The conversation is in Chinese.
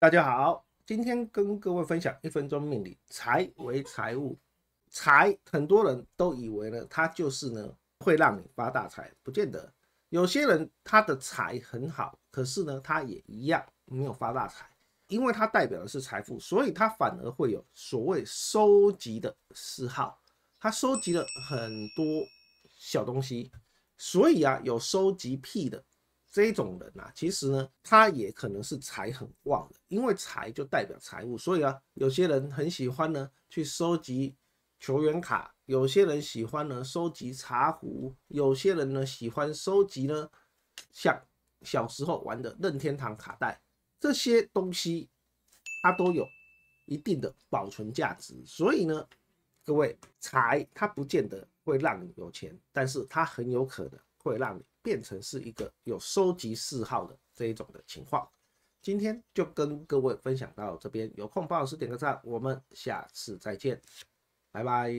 大家好，今天跟各位分享一分钟命理。财为财物，财很多人都以为呢，它就是呢会让你发大财，不见得。有些人他的财很好，可是呢，他也一样没有发大财，因为它代表的是财富，所以它反而会有所谓收集的嗜好，他收集了很多小东西，所以啊，有收集癖的。这种人呐，其实呢，他也可能是财很旺的，因为财就代表财务，所以啊，有些人很喜欢呢去收集球员卡，有些人喜欢呢收集茶壶，有些人呢喜欢收集呢像小时候玩的任天堂卡带，这些东西它都有一定的保存价值，所以呢，各位财它不见得会让你有钱，但是它很有可能会让你。变成是一个有收集嗜好的这一种的情况，今天就跟各位分享到这边，有空帮老师点个赞，我们下次再见，拜拜。